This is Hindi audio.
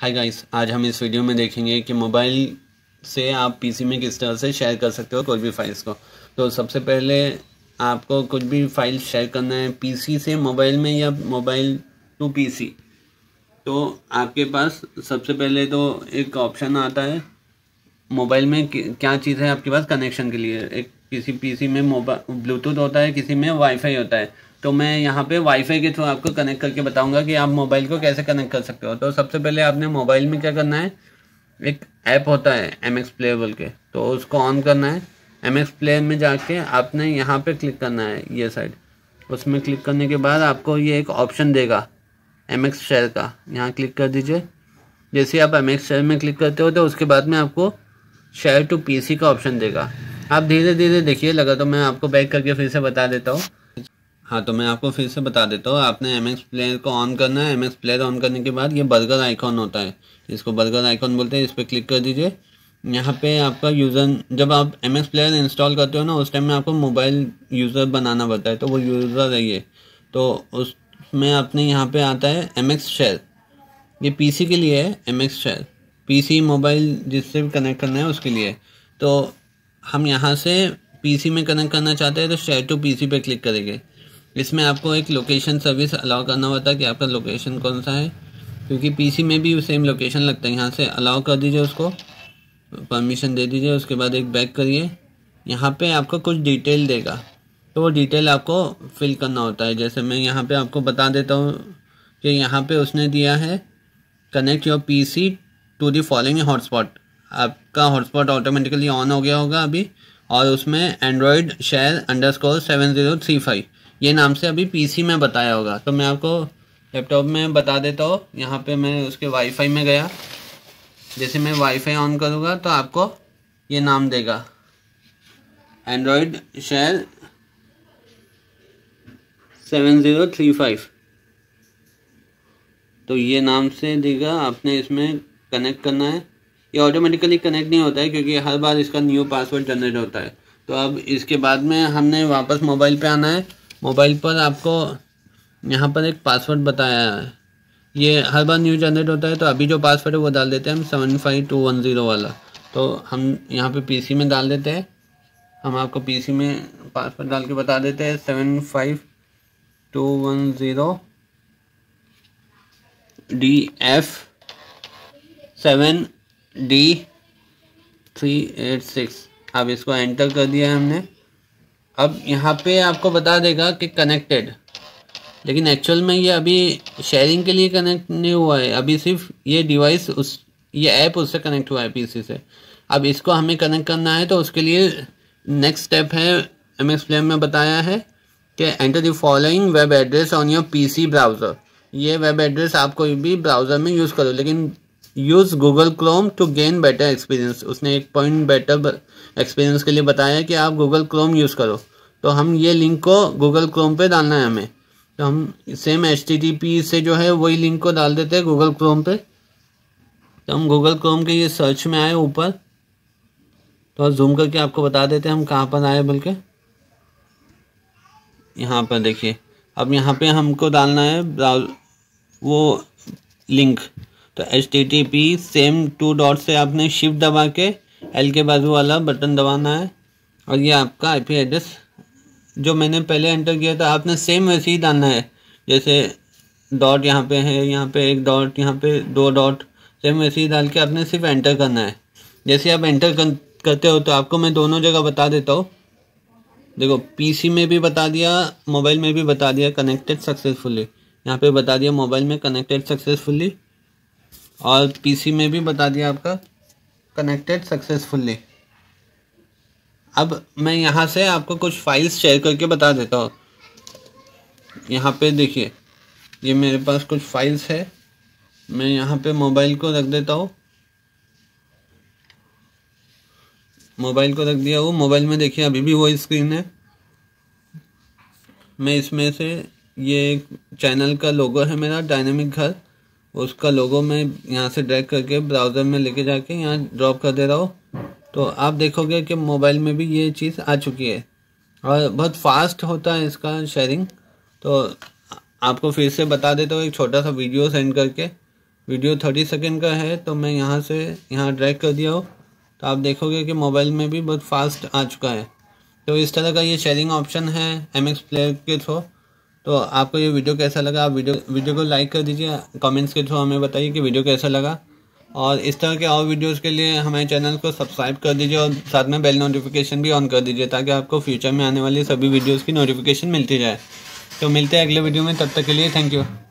हाय गाइस आज हम इस वीडियो में देखेंगे कि मोबाइल से आप पीसी में किस तरह से शेयर कर सकते हो कोई भी फाइल्स को तो सबसे पहले आपको कुछ भी फाइल शेयर करना है पीसी से मोबाइल में या मोबाइल टू पीसी तो आपके पास सबसे पहले तो एक ऑप्शन आता है मोबाइल में क्या चीज़ है आपके पास कनेक्शन के लिए एक किसी पीसी में मोबाइल ब्लूटूथ होता है किसी में वाईफाई होता है तो मैं यहाँ पे वाईफाई के थ्रू आपको कनेक्ट करके बताऊंगा कि आप मोबाइल को कैसे कनेक्ट कर सकते हो तो सबसे पहले आपने मोबाइल में क्या करना है एक ऐप होता है एम एक्स प्ले बोल के तो उसको ऑन करना है एम एक्स प्ले में जाके आपने यहाँ पे क्लिक करना है ये साइड उसमें क्लिक करने के बाद आपको ये एक ऑप्शन देगा एम एक्स शेयर का यहाँ क्लिक कर दीजिए जैसे आप एम एक्स शेयर में क्लिक करते हो तो उसके बाद में आपको शेयर टू सी का ऑप्शन देगा आप धीरे धीरे देखिए लगा तो मैं आपको बैक करके फिर से बता देता हूँ हाँ तो मैं आपको फिर से बता देता हूँ आपने एम एक्स प्लेयर को ऑन करना है एम एक्स प्लेयर ऑन करने के बाद ये बर्गर आइकॉन होता है इसको बर्गर आइकॉन बोलते हैं इस पर क्लिक कर दीजिए यहाँ पे आपका यूज़र जब आप एम एक्स प्लेयर इंस्टॉल करते हो ना उस टाइम में आपको मोबाइल यूज़र बनाना पड़ता है तो वो यूज़र है ये तो उसमें आपने यहाँ पर आता है एम एक्स शेयर ये सी के लिए है एम एक्स शेयर सी मोबाइल जिससे भी कनेक्ट करना है उसके लिए तो हम यहाँ से पीसी में कनेक्ट करना चाहते हैं तो शेयर टू पीसी पे क्लिक करेंगे इसमें आपको एक लोकेशन सर्विस अलाउ करना होता है कि आपका लोकेशन कौन सा है क्योंकि पीसी में भी सेम लोकेशन लगता है यहाँ से अलाउ कर दीजिए उसको परमिशन दे दीजिए उसके बाद एक बैक करिए यहाँ पे आपको कुछ डिटेल देगा तो वो डिटेल आपको फिल करना होता है जैसे मैं यहाँ पे आपको बता देता हूँ कि यहाँ पे उसने दिया है connect your C to the following hotspot आपका हॉटस्पॉट ऑटोमेटिकली ऑन हो गया होगा अभी और उसमें Android share underscore seven zero three five ये नाम से अभी पीसी में बताया होगा तो मैं आपको लैपटॉप में बता देता हूँ यहाँ पे मैं उसके वाईफाई में गया जैसे मैं वाईफाई ऑन करूँगा तो आपको ये नाम देगा Android share seven zero three five तो ये नाम से देगा आपने इसमें कनेक्ट करना है ये ऑटोमेटिकली कनेक्ट नहीं होता है क्योंकि हर बार इसका न्यू पासवर्ड जनरेट होता है तो अब इसके बाद में हमने वापस मोबाइल पे आना है मोबाइल पर आपको यहाँ पर एक पासवर्ड बताया है ये हर बार न्यू जनरेट होता है तो अभी जो पासवर्ड है वो डाल देते हैं हम seven five two one zero वाला तो हम यहाँ पे पीसी में डाल देते हैं हम आपको पीसी में पासवर्ड डाल के बता देते हैं seven five two one zero D F seven D three eight six अब इसको एंटर कर दिया हमने अब यहाँ पे आपको बता देगा कि कनेक्टेड लेकिन एक्चुअल में ये अभी शेयरिंग के लिए कनेक्ट नहीं हुआ है अभी सिर्फ ये डिवाइस उस ये ऐप उससे कनेक्ट हुआ है पीसी से अब इसको हमें कनेक्ट करना है तो उसके लिए नेक्स्ट स्टेप है एम एक्स प्लेम में बताया है कि enter the following web address on your PC browser ये वेब एड्रेस आप कोई भी ब्राउज़र में यूज़ करो लेकिन use Google Chrome to gain better experience उसने एक पॉइंट बेटर एक्सपीरियंस के लिए बताया कि आप गूगल क्रोम यूज़ करो तो हम ये लिंक को गूगल क्रोम पे डालना है हमें तो हम सेम एच से जो है वही लिंक को डाल देते हैं गूगल क्रोम पे तो हम गूगल क्रोम के ये सर्च में आए ऊपर तो जूम करके आपको बता देते हैं हम कहाँ पर आए के यहाँ पर देखिए अब यहाँ पे हमको डालना है वो लिंक तो H T T P same to dot से आपने शिफ्ट दबा के एल के बाजू वाला बटन दबाना है और ये आपका आईपी एड्रेस जो मैंने पहले एंटर किया था आपने सेम वैसे ही डालना है जैसे डॉट यहाँ पे है यहाँ पे एक डॉट यहाँ पे दो डॉट सेम वैसे ही डाल के आपने सिर्फ एंटर करना है जैसे आप एंटर करते हो तो आपको मैं दोनों जगह बता देता हूँ देखो पीसी में भी बता दिया मोबाइल में भी बता दिया कनेक्टेड सक्सेसफुली यहाँ पे बता दिया मोबाइल में कनेक्टेड सक्सेसफुली और पीसी में भी बता दिया आपका कनेक्टेड सक्सेसफुली अब मैं यहाँ से आपको कुछ फाइल्स शेयर करके बता देता हूँ यहाँ पे देखिए ये मेरे पास कुछ फाइल्स है मैं यहाँ पे मोबाइल को रख देता हूँ मोबाइल को रख दिया वो मोबाइल में देखिए अभी भी वो स्क्रीन है मैं इसमें से ये चैनल का लोगो है मेरा डायनेमिक घर उसका लोगो मैं यहाँ से ड्रैग करके ब्राउज़र में लेके जाके यहाँ ड्रॉप कर दे रहा हूँ तो आप देखोगे कि मोबाइल में भी ये चीज़ आ चुकी है और बहुत फास्ट होता है इसका शेयरिंग तो आपको फिर से बता देता हूँ एक छोटा सा वीडियो सेंड करके वीडियो थर्टी सेकेंड का है तो मैं यहाँ से यहाँ ड्रैग कर दिया हूँ तो आप देखोगे कि मोबाइल में भी बहुत फास्ट आ चुका है तो इस तरह का ये शेयरिंग ऑप्शन है एम एक्स प्लेयर के थ्रू तो आपको ये वीडियो कैसा लगा आप वीडियो वीडियो को लाइक कर दीजिए कमेंट्स के थ्रू हमें बताइए कि वीडियो कैसा लगा और इस तरह के और वीडियोस के लिए हमारे चैनल को सब्सक्राइब कर दीजिए और साथ में बेल नोटिफिकेशन भी ऑन कर दीजिए ताकि आपको फ्यूचर में आने वाली सभी वीडियोज़ की नोटिफिकेशन मिलती जाए तो मिलते हैं अगले वीडियो में तब तक के लिए थैंक यू